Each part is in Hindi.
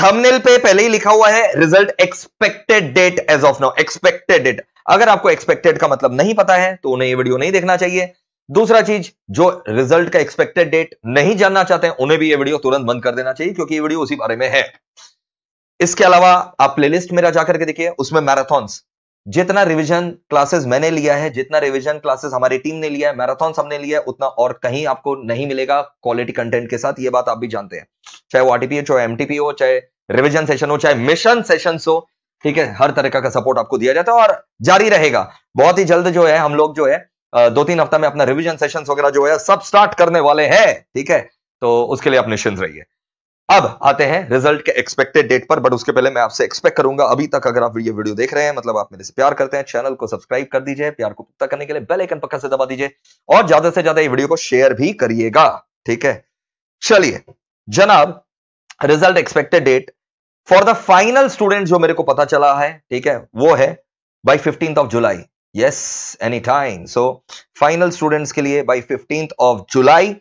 थंबनेल पे पहले ही लिखा हुआ है result expected date as of now expected date अगर आपको एक्सपेक्टेड का मतलब नहीं पता है तो उन्हें ये वीडियो नहीं देखना चाहिए दूसरा चीज जो रिजल्ट का एक्सपेक्टेड डेट नहीं जानना चाहते हैं उन्हें भी ये वीडियो तुरंत बंद कर देना चाहिए क्योंकि ये वीडियो उसी बारे में है इसके अलावा आप प्लेलिस्ट मेरा जाकर के देखिए उसमें मैराथॉन्स जितना रिवीजन क्लासेस मैंने लिया है जितना रिवीजन क्लासेस हमारी टीम ने लिया है मैराथन सबने लिया है उतना और कहीं आपको नहीं मिलेगा क्वालिटी कंटेंट के साथ ये बात आप भी जानते हैं चाहे वो आरटीपी हो चाहे एमटीपी हो चाहे रिविजन सेशन हो चाहे मिशन सेशन हो ठीक है हर तरह का सपोर्ट आपको दिया जाता है और जारी रहेगा बहुत ही जल्द जो है हम लोग जो है दो तीन हफ्ता में अपना रिविजन सेशन वगैरह जो है सब स्टार्ट करने वाले हैं ठीक है तो उसके लिए आप निश्चिंत रहिए अब आते हैं रिजल्ट के एक्सपेक्टेड डेट पर बट उसके पहले मैं आपसे एक्सपेक्ट करूंगा अभी तक अगर आप ये वीडियो देख रहे हैं मतलब आप मेरे से प्यार करते हैं चैनल को सब्सक्राइब कर दीजिए प्यार को पुख्ता करने के लिए बेल आइकन पक्का से दबा दीजिए और ज्यादा से ज्यादा ये वीडियो को शेयर भी करिएगा ठीक है चलिए जनाब result expected date for the final student जो मेरे को पता चला है ठीक है वो है by fifteen of July yes any time so final students के लिए by fifteenth of July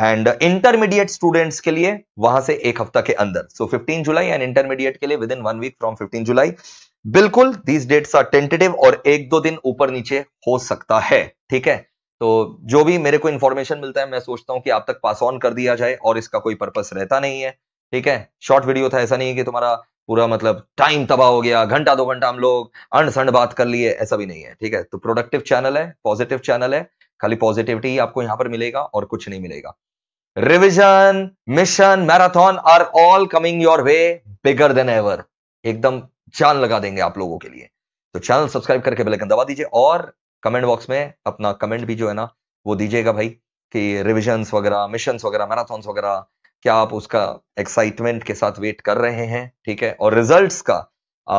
and intermediate students के लिए वहां से एक हफ्ता के अंदर so fifteen July and intermediate के लिए within one week from fifteen July बिल्कुल दीज डेट्स आर टेंटेटिव और एक दो दिन ऊपर नीचे हो सकता है ठीक है तो जो भी मेरे को इंफॉर्मेशन मिलता है मैं सोचता हूं कि आप तक पास ऑन कर दिया जाए और इसका कोई पर्पस रहता नहीं है ठीक है शॉर्ट वीडियो था ऐसा नहीं है कि तुम्हारा पूरा मतलब टाइम तबाह हो गया घंटा दो घंटा हम लोग अणसंड बात कर लिए ऐसा भी नहीं है ठीक है तो प्रोडक्टिव चैनल है पॉजिटिव चैनल है खाली पॉजिटिविटी ही आपको यहां पर मिलेगा और कुछ नहीं मिलेगा revision mission marathon are all coming your way bigger than ever एकदम जान लगा देंगे आप लोगों के लिए तो चैनल सब्सक्राइब करके बेलाइकन दबा दीजिए और कमेंट बॉक्स में अपना कमेंट भी जो है ना वो दीजिएगा भाई कि रिविजन वगैरह मिशन वगैरह मैराथन वगैरह क्या आप उसका एक्साइटमेंट के साथ वेट कर रहे हैं ठीक है और रिजल्ट का आ,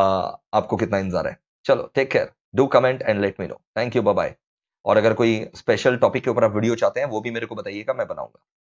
आपको कितना इंतजार है चलो take care do comment and let me know thank you bye और अगर कोई स्पेशल टॉपिक के ऊपर आप वीडियो चाहते हैं वो भी मेरे को बताइएगा मैं बनाऊंगा